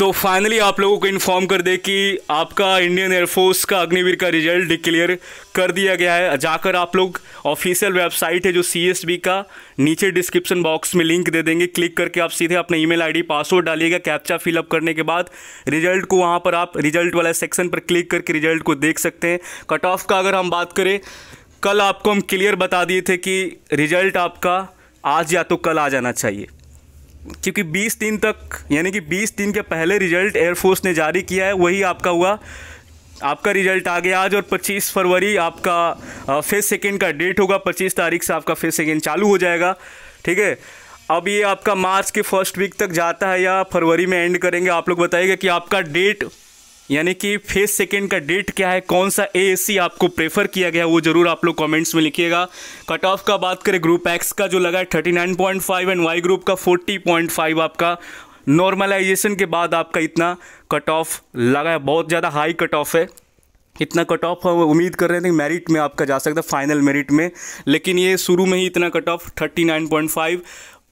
तो फाइनली आप लोगों को इन्फॉर्म कर दे कि आपका इंडियन एयरफोर्स का अग्निवीर का रिजल्ट डिक्लेयर कर दिया गया है जाकर आप लोग ऑफिशियल वेबसाइट है जो सी का नीचे डिस्क्रिप्शन बॉक्स में लिंक दे देंगे क्लिक करके आप सीधे अपना ईमेल आईडी पासवर्ड डालिएगा कैप्चा फिलअप करने के बाद रिजल्ट को वहाँ पर आप रिजल्ट वाला सेक्शन पर क्लिक करके रिजल्ट को देख सकते हैं कट ऑफ का अगर हम बात करें कल आपको हम क्लियर बता दिए थे कि रिजल्ट आपका आज या तो कल आ जाना चाहिए क्योंकि 20 दिन तक यानी कि 20 दिन के पहले रिजल्ट एयरफोर्स ने जारी किया है वही आपका हुआ आपका रिजल्ट आ गया आज और 25 फरवरी आपका फेज सेकेंड का डेट होगा 25 तारीख से आपका फेज सेकेंड चालू हो जाएगा ठीक है अब ये आपका मार्च के फर्स्ट वीक तक जाता है या फरवरी में एंड करेंगे आप लोग बताइएगा कि आपका डेट यानी कि फेस सेकेंड का डेट क्या है कौन सा ए आपको प्रेफर किया गया वो जरूर आप लोग कमेंट्स में लिखिएगा कट ऑफ का बात करें ग्रुप एक्स का जो लगा है फाइव एंड वाई ग्रुप का फाइव आपका नॉर्मलाइजेशन के बाद आपका इतना कट ऑफ लगा है बहुत ज़्यादा हाई कट ऑफ है इतना कट ऑफ हम उम्मीद कर रहे थे मेरिट में आपका जा सकता फाइनल मेरिट में लेकिन ये शुरू में ही इतना कट ऑफ फाइव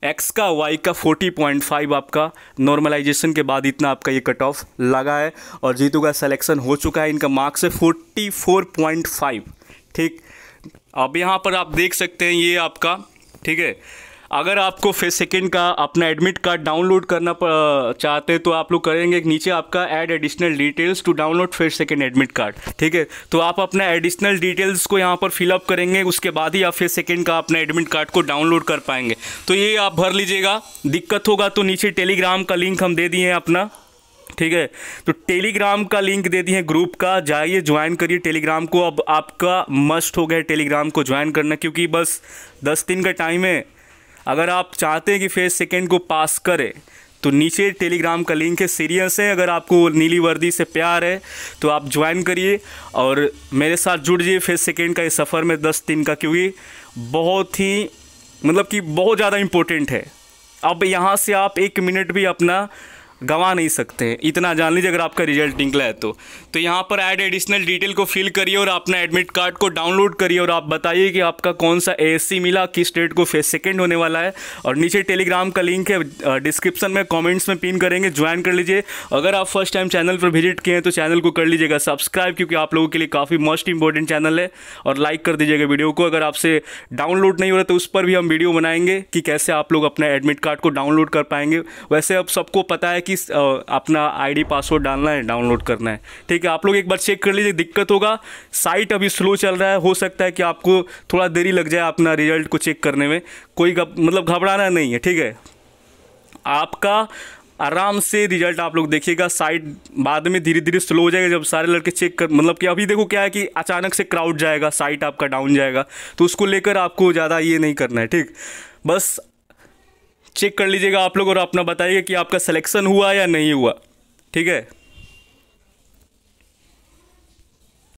एक्स का वाई का 40.5 आपका नॉर्मलाइजेशन के बाद इतना आपका ये कट ऑफ लगा है और जीतू का सिलेक्शन हो चुका है इनका मार्क्स है 44.5 ठीक अब यहाँ पर आप देख सकते हैं ये आपका ठीक है अगर आपको फिर सेकेंड का अपना एडमिट कार्ड डाउनलोड करना चाहते हैं तो आप लोग करेंगे नीचे आपका add additional details to download फिर सेकेंड एडमिट कार्ड ठीक है तो आप अपना एडिशनल डिटेल्स को यहाँ पर फिलअप करेंगे उसके बाद ही आप फिर सेकेंड का अपना एडमिट कार्ड को डाउनलोड कर पाएंगे तो ये आप भर लीजिएगा दिक्कत होगा तो नीचे टेलीग्राम का लिंक हम दे दिए हैं अपना ठीक है तो टेलीग्राम का लिंक दे दिए हैं ग्रुप का जाइए ज्वाइन करिए टेलीग्राम को अब आपका मस्ट हो गया टेलीग्राम को ज्वाइन करना क्योंकि बस दस दिन का टाइम है अगर आप चाहते हैं कि फेज सेकेंड को पास करे तो नीचे टेलीग्राम का लिंक है सीरियस है अगर आपको नीली वर्दी से प्यार है तो आप ज्वाइन करिए और मेरे साथ जुड़ जाइए फेज सेकेंड का इस सफ़र में दस दिन का क्योंकि बहुत ही मतलब कि बहुत ज़्यादा इम्पोर्टेंट है अब यहाँ से आप एक मिनट भी अपना गंवा नहीं सकते हैं इतना जान लीजिए अगर आपका रिजल्ट निकला है तो तो यहाँ पर ऐड एडिशनल डिटेल को फिल करिए और अपना एडमिट कार्ड को डाउनलोड करिए और आप बताइए कि आपका कौन सा एएससी मिला किस डेट को फेस सेकेंड होने वाला है और नीचे टेलीग्राम का लिंक है डिस्क्रिप्शन में कॉमेंट्स में पिन करेंगे ज्वाइन कर लीजिए अगर आप फर्स्ट टाइम चैनल पर विजिट किए हैं तो चैनल को कर लीजिएगा सब्सक्राइब क्योंकि आप लोगों के लिए काफ़ी मोस्ट इंपॉर्टेंट चैनल है और लाइक कर दीजिएगा वीडियो को अगर आपसे डाउनलोड नहीं हो रहा तो उस पर भी हम वीडियो बनाएंगे कि कैसे आप लोग अपना एडमिट कार्ड को डाउनलोड कर पाएंगे वैसे अब सबको पता है किस अपना आईडी पासवर्ड डालना है डाउनलोड करना है ठीक है आप लोग एक बार चेक कर लीजिए दिक्कत होगा साइट अभी स्लो चल रहा है हो सकता है कि आपको थोड़ा देरी लग जाए अपना रिजल्ट को चेक करने में कोई गब, मतलब घबराना नहीं है ठीक है आपका आराम से रिजल्ट आप लोग देखिएगा साइट बाद में धीरे धीरे स्लो हो जाएगा जब सारे लड़के चेक कर मतलब कि अभी देखो क्या है कि अचानक से क्राउड जाएगा साइट आपका डाउन जाएगा तो उसको लेकर आपको ज़्यादा ये नहीं करना है ठीक बस चेक कर लीजिएगा आप लोग और अपना बताइएगा कि आपका सिलेक्शन हुआ या नहीं हुआ ठीक है